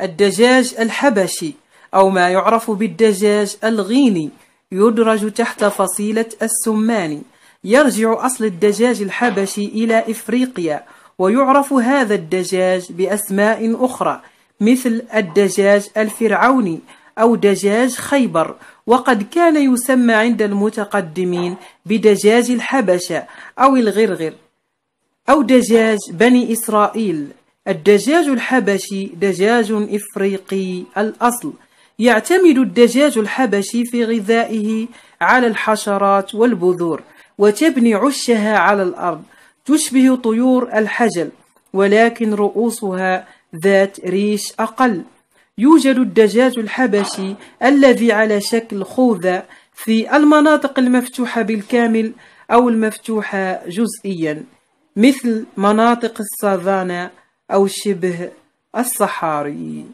الدجاج الحبشي أو ما يعرف بالدجاج الغيني يدرج تحت فصيلة السمان يرجع أصل الدجاج الحبشي إلى إفريقيا ويعرف هذا الدجاج بأسماء أخرى مثل الدجاج الفرعوني أو دجاج خيبر وقد كان يسمى عند المتقدمين بدجاج الحبشة أو الغرغر أو دجاج بني إسرائيل الدجاج الحبشي دجاج إفريقي الأصل يعتمد الدجاج الحبشي في غذائه على الحشرات والبذور وتبني عشها على الأرض تشبه طيور الحجل ولكن رؤوسها ذات ريش أقل يوجد الدجاج الحبشي الذي على شكل خوذة في المناطق المفتوحة بالكامل أو المفتوحة جزئيا مثل مناطق السافانا أو شبه الصحاري